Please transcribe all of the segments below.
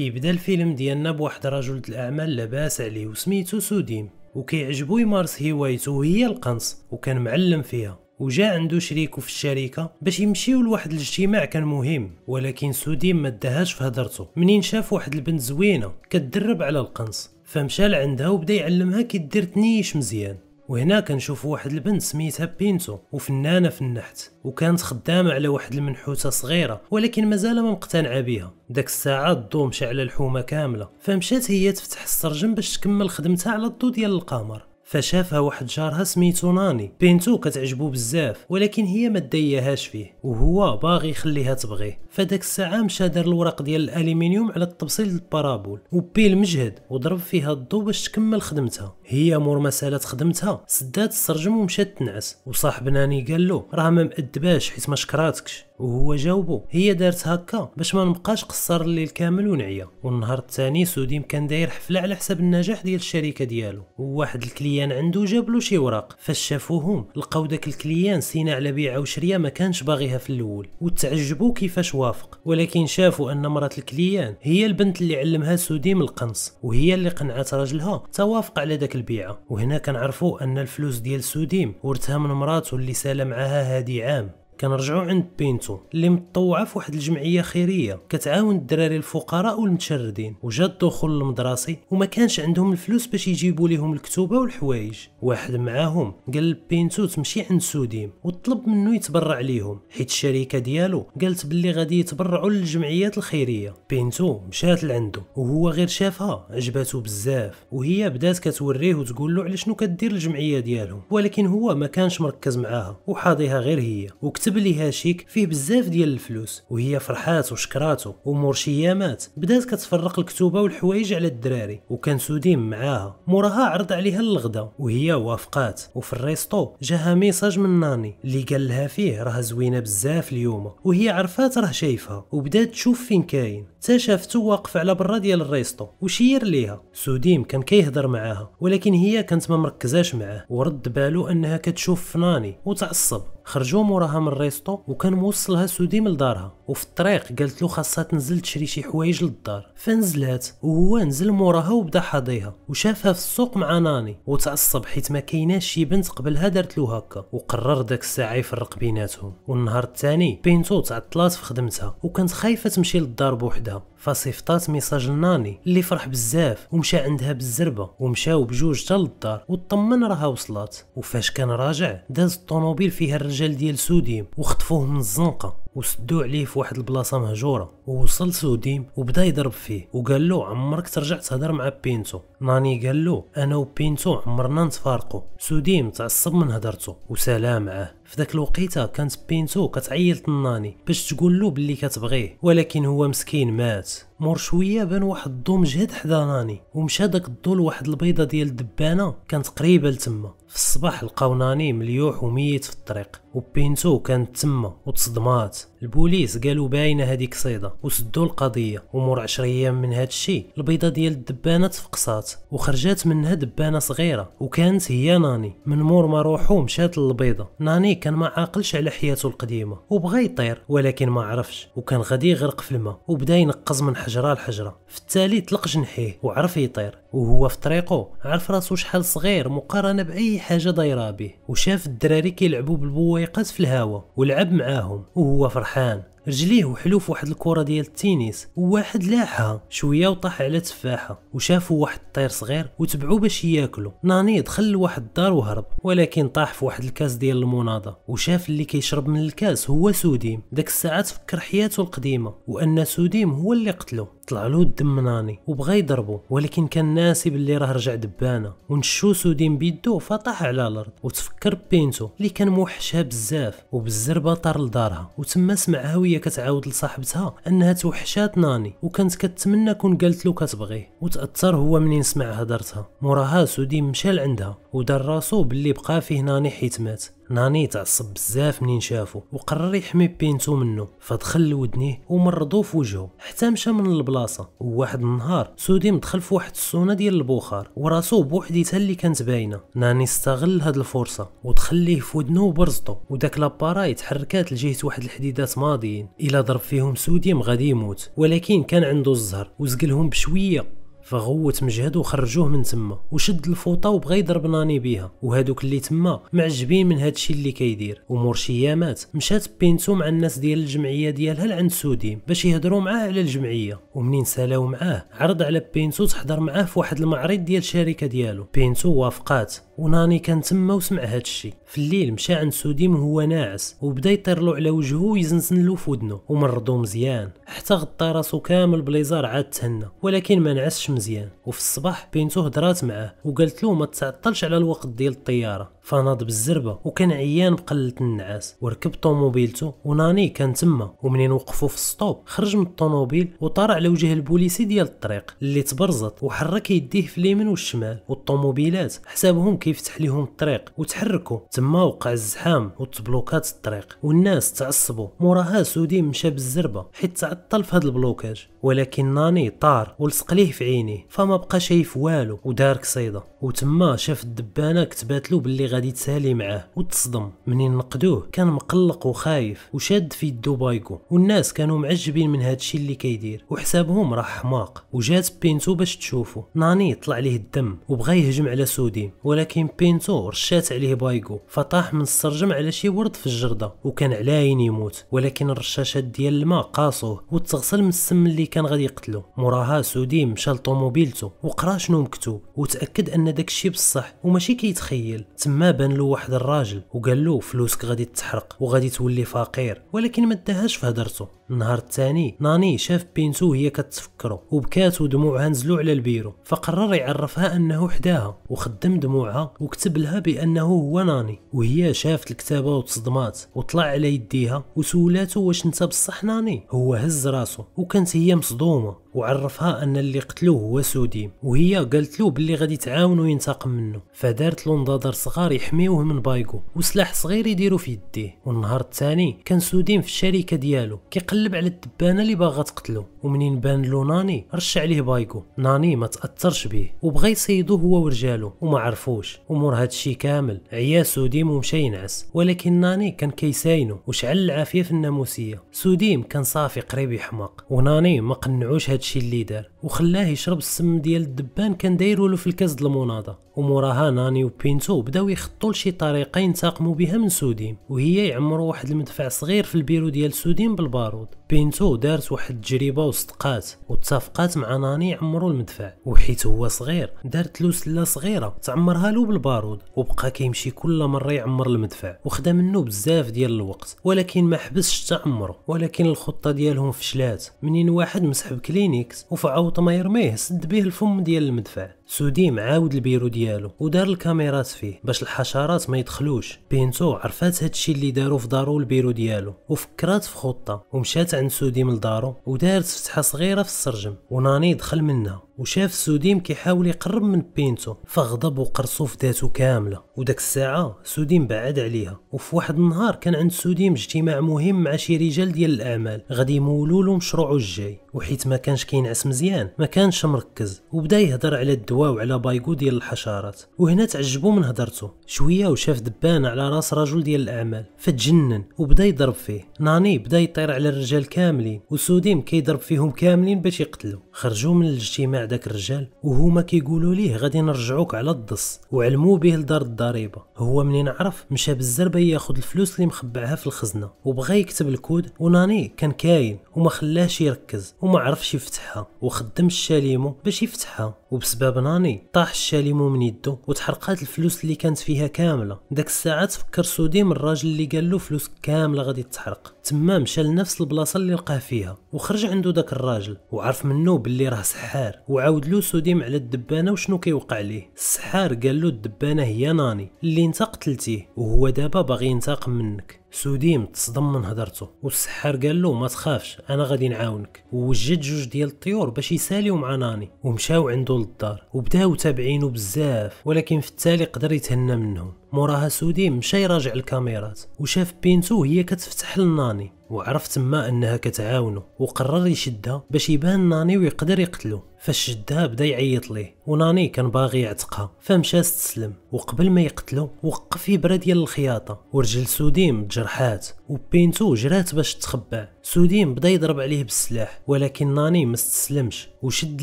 كيبدا الفيلم ديالنا بواحد رجل الاعمال لاباس عليه وسميتو سوديم وكيعجبو يمارس هوايته هي القنص وكان معلم فيها وجا عنده شريكو في الشركة باش يمشيو لواحد الاجتماع كان مهم ولكن سوديم ما ادهاش في هدرتو منين شاف واحد البنت زوينة كتدرب على القنص فمشى لعندها وبدا يعلمها كي دير تنيش مزيان وهنا كنشوف واحد البنت سميتها بينتو وفنانه في النحت وكانت خدامه على واحد المنحوته صغيره ولكن مازال ما مقتنعه بها داك الساعه الضو مشى على الحومه كامله فمشات هي تفتح السرجم باش تكمل خدمتها على الضو ديال القمر فشافها واحد جارها سميتو ناني بنتو كتعجبو بزاف ولكن هي ما تديهاش فيه وهو باغي يخليها تبغيه فداك الساعه مشى دار الورق ديال الالومنيوم على التبصيل البارابول وبي المجهد وضرب فيها الضو باش تكمل خدمتها هي مور ما سالات خدمتها سدات السرجم ومشات تنعس وصاحب ناني قال له راه ما مأدباش حيت ما شكراتكش وهو جاوبو هي دارت هكا باش ما نبقاش قصر الليل كامل ونعيا والنهار الثاني سوديم كان داير حفله على حساب النجاح ديال الشركه ديالو وواحد الكليان الكليان عنده جاب له شي وراق فاش شافوهم لقاو داك الكليان سينا على بيعه وشريه ما كانش باغيها في الاول وتعجبوا كيفاش وافق ولكن شافوا ان مرات الكليان هي البنت اللي علمها سوديم القنص وهي اللي قنعت راجلها توافق على داك البيعه وهنا كنعرفوا ان الفلوس ديال سوديم ورثها من مراته اللي سال معاها هادي عام كنرجعوا عند بينتو اللي متطوعه في واحد الجمعيه خيريه كتعاون الدراري الفقراء والمتشردين وجا الدخول المدرسي وما كانش عندهم الفلوس باش يجيبوا لهم الكتوبه والحوايج واحد معاهم قال لبينتو تمشي عند سوديم وطلب منه يتبرع ليهم حيت الشركه ديالو قالت باللي غادي يتبرعوا للجمعيات الخيريه بينتو مشات لعنده وهو غير شافها عجباتو بزاف وهي بدات كتوريه وتقول له على شنو كدير الجمعيه ديالهم ولكن هو ما كانش مركز معاها وحاضيها غير هي وكتب كتب ليها هاشيك فيه بزاف ديال الفلوس وهي فرحات وشكراته ومور شي مات بدات كتفرق الكتوبه والحوايج على الدراري وكان سوديم معاها موراها عرض عليها الغدا وهي وافقات وفي الريستو جاها ميساج من ناني اللي قال لها فيه راه زوينه بزاف اليوم وهي عرفات راه شايفها وبدات تشوف فين كاين تا شافته واقف على برا ديال الريستو وشير ليها سوديم كان كيهضر معاها ولكن هي كانت ما مركزاش معاه ورد بالو انها كتشوف فناني وتعصب خرجوا موراها من الريستو وكان موصلها سوديم لدارها وفي الطريق قالت له خاصها تنزل تشري شي حوايج للدار فنزلات وهو نزل موراها وبدا حاضيها وشافها في السوق مع ناني وتعصب حيت ما كايناش شي بنت قبلها دارت له هكا وقرر داك الساعه يفرق بيناتهم والنهار الثاني بينتو تعطلات في خدمتها وكانت خايفه تمشي للدار بوحدها فصيفطات ميساج لناني اللي فرح بزاف ومشى عندها بالزربه ومشاو بجوج حتى للدار وطمن راها وصلات وفاش كان راجع داز الطوموبيل فيها الرجال ديال سوديم وخطفوه من الزنقه وسدو عليه في واحد البلاصه مهجوره ووصل سوديم وبدا يضرب فيه وقال له عمرك ترجع تهضر مع بينتو ناني قال له انا وبينتو عمرنا نتفارقوا سوديم تعصب من هدرته وسلام معاه في ذاك الوقيته كانت بينتو كتعيط لناني باش تقول له باللي كتبغيه ولكن هو مسكين مات مور شويه بان واحد الضو مجهد حدا ناني ومشى داك الضو لواحد البيضه ديال الدبانه كانت قريبه لتما في الصباح لقاو ناني مليوح وميت في الطريق وبينتو كانت تما وتصدمات البوليس قالوا باينه هذيك صيده وسدوا القضيه ومر 10 ايام من هذا الشيء البيضه ديال الدبانه تفقصات وخرجات منها دبانه صغيره وكانت هي ناني من مور ما روحو مشات للبيضه ناني كان ما عاقلش على حياته القديمه وبغى يطير ولكن ما عرفش وكان غادي يغرق في الماء وبدا ينقز من حجره لحجره في التالي طلق جنحيه وعرف يطير وهو في طريقه عرف راسو شحال صغير مقارنه باي حاجه دايره به وشاف الدراري كيلعبوا بالبويقات في الهواء ولعب معاهم وهو فرحان رجليه وحلو في واحد الكره ديال التنس وواحد لاحها شويه وطاح على تفاحه وشافوا واحد الطير صغير وتبعو باش ياكلو ناني دخل لواحد الدار وهرب ولكن طاح في واحد الكاس ديال المناضه وشاف اللي كيشرب من الكاس هو سوديم داك الساعه تفكر حياته القديمه وان سوديم هو اللي قتلو طلع له الدم ناني وبغى يضربه ولكن كان ناسي باللي راه رجع دبانه ونشو سوديم بيدو فطاح على الارض وتفكر بينتو اللي كان موحشها بزاف وبالزربه طار لدارها وتما سمعها وهي كتعاود لصاحبتها انها توحشات ناني وكانت كتمنى كون قالت له كتبغيه وتاثر هو منين سمع هضرتها موراها سودي مشى لعندها ودار راسو باللي بقى فيه ناني حيت مات ناني تعصب بزاف منين شافو وقرر يحمي بينتو منه فدخل لودنيه ومرضو في وجهه حتى مشى من البلاصه وواحد النهار سوديم دخل في واحد الصونه ديال البخار وراسو بوحديتها اللي كانت باينه ناني استغل هاد الفرصه ودخل ليه في ودنه وبرزطو وداك لاباراي تحركات لجهه واحد الحديدات ماضيين الا ضرب فيهم سوديم غادي يموت ولكن كان عنده الزهر وزقلهم بشويه فغوت مجهد وخرجوه من تما وشد الفوطه وبغى يضرب ناني بيها وهادوك اللي تما معجبين من هادشي اللي كيدير ومرشية مات مشات بينتو مع الناس ديال الجمعيه ديالها لعند سوديم باش يهضروا معاه على الجمعيه ومنين سالاو معاه عرض على بينتو تحضر معاه في واحد المعرض ديال الشركه ديالو بينتو وافقات وناني كان تما وسمع هادشي في الليل مشى عند سوديم وهو ناعس وبدا يطيرلو على وجهه ويزنزن له في ودنو ومرضو مزيان حتى غطى راسو كامل بليزار عاد تهنى ولكن ما نعسش مزيان وفي الصباح بينتو هضرات معاه وقالت له ما تعطلش على الوقت ديال الطياره فناض بالزربه وكان عيان بقله النعاس وركب طوموبيلته وناني كان تما ومنين وقفوا في السطوب خرج من الطوموبيل وطار على وجه البوليسي ديال الطريق اللي تبرزط وحرك يديه في اليمين والشمال والطوموبيلات حسابهم كيفتح لهم الطريق وتحركوا تما وقع الزحام وتبلوكات الطريق والناس تعصبوا موراها سودي مشى بالزربه حيت تعطل في هذا البلوكاج ولكن ناني طار ولصق ليه في عينيه فما بقى شايف والو ودار كصيده وتما شاف الدبانه كتبات له باللي غادي تسالي معاه وتصدم منين نقدوه كان مقلق وخايف وشاد في يدو بايكو والناس كانوا معجبين من هذا الشيء اللي كيدير وحسابهم راه حماق وجات بينتو باش تشوفو ناني طلع ليه الدم وبغى يهجم على سودي ولكن بينتو رشات عليه بايكو فطاح من السرجم على شي ورد في الجرده وكان علاين يموت ولكن الرشاشات ديال الماء قاصوه وتغسل من السم اللي كان غادي يقتلو موراها سودي مشى لطوموبيلتو وقرا شنو مكتوب وتاكد ان داكشي بصح وماشي كيتخيل تما ما بان له واحد الراجل وقال له فلوسك غادي تحرق وغادي تولي فقير ولكن ما داهاش في هدرته النهار الثاني ناني شاف بينتو هي كتفكرو وبكات ودموعها نزلوا على البيرو فقرر يعرفها انه حداها وخدم دموعها وكتب لها بانه هو ناني وهي شافت الكتابه وتصدمات وطلع على يديها وسولاتو واش انت بصح ناني هو هز راسو وكانت هي مصدومه وعرفها ان اللي قتلوه هو سوديم وهي قالت له باللي غادي تعاونو ينتقم منه فدارت له نظاظر صغار يحميوه من بايكو وسلاح صغير يديرو في يديه والنهار الثاني كان سوديم في الشركه ديالو كيقلب على الدبانه اللي باغا تقتلو ومنين بان له ناني رش عليه بايكو ناني ما تاثرش بيه وبغا يصيدو هو ورجالو وما عرفوش امور هادشي كامل عيا سوديم ومشى ينعس ولكن ناني كان كيساينو وشعل العافيه في الناموسيه سوديم كان صافي قريب يحماق وناني ما قنعوش هادشي اللي دار وخلاه يشرب السم ديال الدبان كان دايرو له في الكاس ديال المناضه وموراها ناني وبينتو بداو يخطوا لشي طريقه ينتقموا بها من سوديم وهي يعمروا واحد المدفع صغير في البيرو ديال سوديم بالبارود بينتو دارت واحد التجربه وصدقات واتفقات مع ناني عمرو المدفع وحيت هو صغير دارت له سله صغيره تعمرها له بالبارود وبقى كيمشي كل مره يعمر المدفع وخدا منه بزاف ديال الوقت ولكن ما حبسش تعمره ولكن الخطه ديالهم فشلات منين واحد مسحب كلينيكس وفي عوط ما يرميه سد به الفم ديال المدفع سوديم عاود البيرو ديالو ودار الكاميرات فيه باش الحشرات ما يدخلوش بينتو عرفات هادشي اللي دارو في دارو البيرو ديالو وفكرات في خطه ومشات عند سوديم لدارو ودارت فتحه صغيره في السرجم وناني دخل منها وشاف سوديم كيحاول يقرب من بينتو فغضب وقرصو في ذاته كامله وداك الساعه سوديم بعد عليها وفي واحد النهار كان عند سوديم اجتماع مهم مع شي رجال ديال الاعمال غادي يمولوا له مشروعه الجاي وحيت ما كانش كينعس مزيان ما كانش مركز وبدا يهضر على الدواء وعلى بايكو ديال الحشرات وهنا تعجبوا من هضرته شويه وشاف دبانه على راس رجل ديال الاعمال فتجنن وبدا يضرب فيه ناني بدا يطير على الرجال كاملين وسوديم كيضرب فيهم كاملين باش يقتلو خرجوا من الاجتماع داك الرجال وهما كيقولوا ليه غادي نرجعوك على الدص وعلموا به لدار الضريبه هو منين عرف مشى بالزربه ياخذ الفلوس اللي مخبعها في الخزنه وبغى يكتب الكود وناني كان كاين وما خلاش يركز وما عرفش يفتحها وخدم الشاليمو باش يفتحها وبسبب ناني طاح الشاليمو من يده وتحرقات الفلوس اللي كانت فيها كامله داك الساعه تفكر من الراجل اللي قال له فلوس كامله غادي تحرق تما مشى لنفس البلاصه اللي لقاه فيها وخرج عنده داك الراجل وعرف منه باللي راه سحار وعاود له سوديم على الدبانه وشنو كيوقع ليه السحار قال له الدبانه هي ناني اللي انت قتلتيه وهو دابا باغي ينتقم منك سوديم تصدم من هدرته والسحار قال له ما تخافش انا غادي نعاونك ووجد جوج ديال الطيور باش يساليو مع ناني ومشاو عندو للدار وبداو تابعينو بزاف ولكن في التالي قدر يتهنى منهم موراها سوديم مشى يراجع الكاميرات وشاف بينتو هي كتفتح لناني وعرف تما انها كتعاونه وقرر يشدها باش يبان ناني ويقدر يقتلو فاش شدها بدا يعيط ليه وناني كان باغي يعتقها فمشى استسلم وقبل ما يقتلو وقف يبرا ديال الخياطه ورجل سوديم تجرحات وبينتو جرات باش تخبع سودين بدا يضرب عليه بالسلاح ولكن ناني ما استسلمش وشد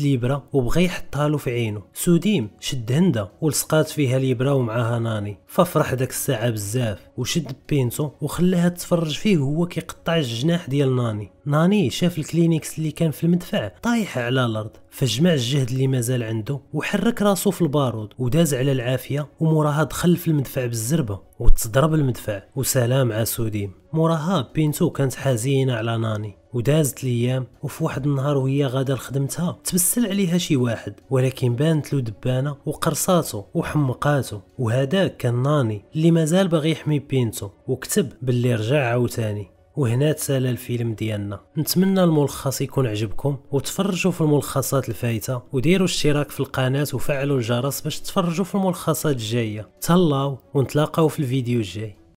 ليبرا وبغى يحطها له في عينه سوديم شد هندا ولصقات فيها ليبرا ومعها ناني ففرح داك الساعه بزاف وشد بينتو وخلاها تفرج فيه وهو كيقطع الجناح ديال ناني ناني شاف الكلينيكس اللي كان في المدفع طايح على الارض فجمع الجهد اللي مازال عنده وحرك راسو في البارود وداز على العافيه وموراها دخل في المدفع بالزربه وتضرب المدفع وسلام عسوديم موراها بينتو كانت حزينه على ناني ودازت الايام وفي واحد النهار وهي غادا لخدمتها تبسل عليها شي واحد ولكن بانت له دبانه وقرصاتو وحمقاتو وهذا كان ناني اللي مازال باغي يحمي بينتو وكتب باللي رجع عاوتاني وهنا تسالى الفيلم ديالنا نتمنى الملخص يكون عجبكم وتفرجوا في الملخصات الفايته وديروا اشتراك في القناه وفعلوا الجرس باش تفرجوا في الملخصات الجايه تهلاو ونتلاقاو في الفيديو الجاي